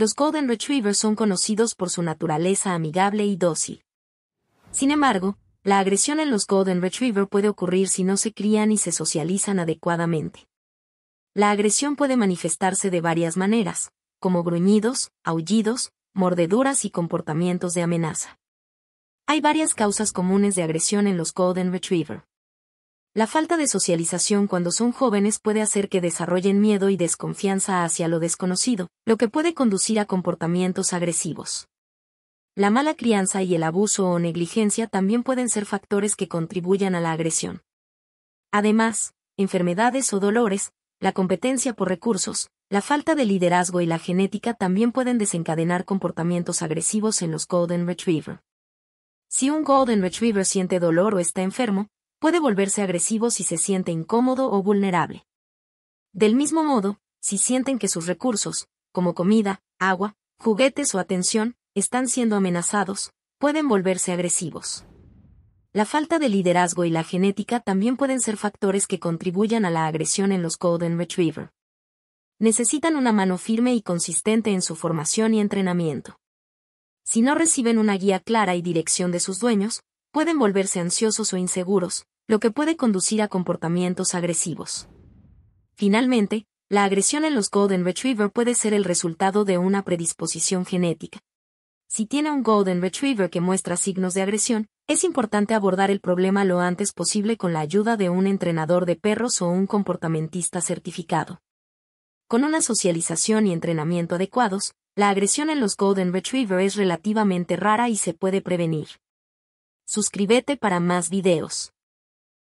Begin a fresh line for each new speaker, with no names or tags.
los Golden Retriever son conocidos por su naturaleza amigable y dócil. Sin embargo, la agresión en los Golden Retriever puede ocurrir si no se crían y se socializan adecuadamente. La agresión puede manifestarse de varias maneras, como gruñidos, aullidos, mordeduras y comportamientos de amenaza. Hay varias causas comunes de agresión en los Golden Retriever. La falta de socialización cuando son jóvenes puede hacer que desarrollen miedo y desconfianza hacia lo desconocido, lo que puede conducir a comportamientos agresivos. La mala crianza y el abuso o negligencia también pueden ser factores que contribuyan a la agresión. Además, enfermedades o dolores, la competencia por recursos, la falta de liderazgo y la genética también pueden desencadenar comportamientos agresivos en los Golden Retriever. Si un Golden Retriever siente dolor o está enfermo, puede volverse agresivo si se siente incómodo o vulnerable. Del mismo modo, si sienten que sus recursos, como comida, agua, juguetes o atención, están siendo amenazados, pueden volverse agresivos. La falta de liderazgo y la genética también pueden ser factores que contribuyan a la agresión en los Golden Retriever. Necesitan una mano firme y consistente en su formación y entrenamiento. Si no reciben una guía clara y dirección de sus dueños, pueden volverse ansiosos o inseguros, lo que puede conducir a comportamientos agresivos. Finalmente, la agresión en los Golden Retriever puede ser el resultado de una predisposición genética. Si tiene un Golden Retriever que muestra signos de agresión, es importante abordar el problema lo antes posible con la ayuda de un entrenador de perros o un comportamentista certificado. Con una socialización y entrenamiento adecuados, la agresión en los Golden Retriever es relativamente rara y se puede prevenir. Suscríbete para más videos.